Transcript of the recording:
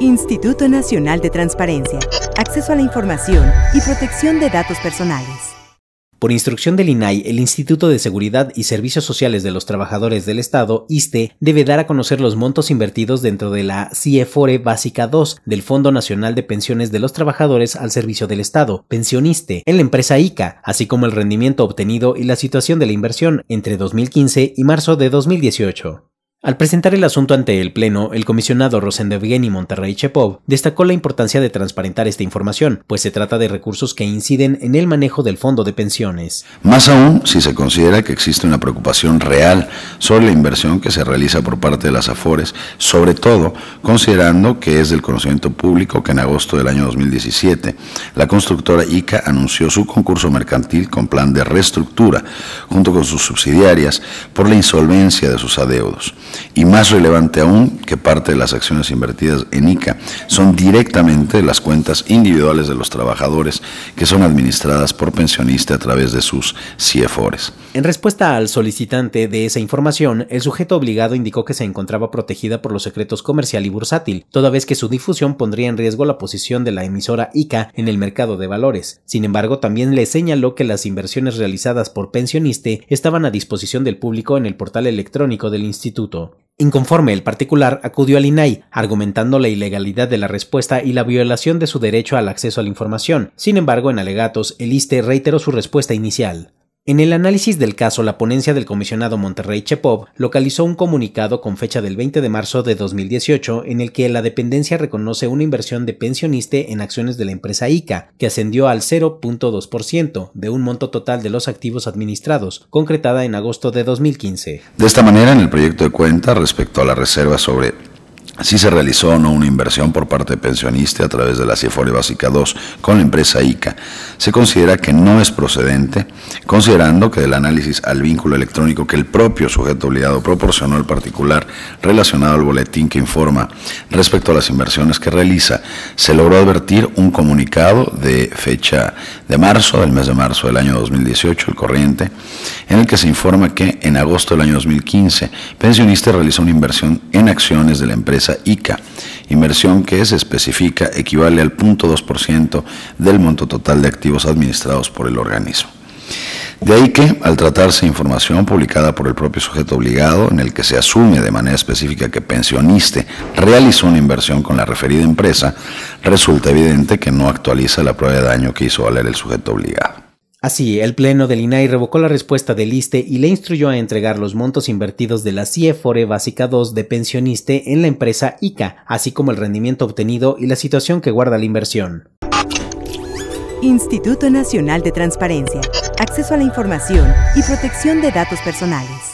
Instituto Nacional de Transparencia, Acceso a la Información y Protección de Datos Personales. Por instrucción del INAI, el Instituto de Seguridad y Servicios Sociales de los Trabajadores del Estado, ISTE, debe dar a conocer los montos invertidos dentro de la CIEFORE e Básica 2 del Fondo Nacional de Pensiones de los Trabajadores al Servicio del Estado, pensioniste, en la empresa ICA, así como el rendimiento obtenido y la situación de la inversión entre 2015 y marzo de 2018. Al presentar el asunto ante el Pleno, el comisionado y Monterrey Chepov destacó la importancia de transparentar esta información, pues se trata de recursos que inciden en el manejo del fondo de pensiones. Más aún si se considera que existe una preocupación real sobre la inversión que se realiza por parte de las AFORES, sobre todo considerando que es del conocimiento público que en agosto del año 2017 la constructora ICA anunció su concurso mercantil con plan de reestructura, junto con sus subsidiarias, por la insolvencia de sus adeudos y más relevante aún que parte de las acciones invertidas en ICA son directamente las cuentas individuales de los trabajadores que son administradas por pensionista a través de sus CIEFORES. En respuesta al solicitante de esa información, el sujeto obligado indicó que se encontraba protegida por los secretos comercial y bursátil, toda vez que su difusión pondría en riesgo la posición de la emisora ICA en el mercado de valores. Sin embargo, también le señaló que las inversiones realizadas por pensionista estaban a disposición del público en el portal electrónico del instituto. Inconforme, el particular acudió al INAI, argumentando la ilegalidad de la respuesta y la violación de su derecho al acceso a la información. Sin embargo, en alegatos, el ISTE reiteró su respuesta inicial. En el análisis del caso, la ponencia del comisionado Monterrey Chepov localizó un comunicado con fecha del 20 de marzo de 2018 en el que la dependencia reconoce una inversión de pensioniste en acciones de la empresa ICA, que ascendió al 0.2% de un monto total de los activos administrados, concretada en agosto de 2015. De esta manera, en el proyecto de cuenta respecto a la reserva sobre si se realizó o no una inversión por parte de pensionista a través de la CIFORE Básica 2 con la empresa ICA, se considera que no es procedente, considerando que del análisis al vínculo electrónico que el propio sujeto obligado proporcionó al particular relacionado al boletín que informa respecto a las inversiones que realiza, se logró advertir un comunicado de fecha de marzo, del mes de marzo del año 2018, el corriente, en el que se informa que en agosto del año 2015, pensionista realizó una inversión en acciones de la empresa ICA. Inversión que se especifica equivale al 0.2% del monto total de activos administrados por el organismo. De ahí que, al tratarse información publicada por el propio sujeto obligado, en el que se asume de manera específica que pensioniste realizó una inversión con la referida empresa, resulta evidente que no actualiza la prueba de daño que hizo valer el sujeto obligado. Así, el Pleno del INAI revocó la respuesta del ISTE y le instruyó a entregar los montos invertidos de la CIEFORE Básica 2 de pensioniste en la empresa ICA, así como el rendimiento obtenido y la situación que guarda la inversión. Instituto Nacional de Transparencia, Acceso a la Información y Protección de Datos Personales.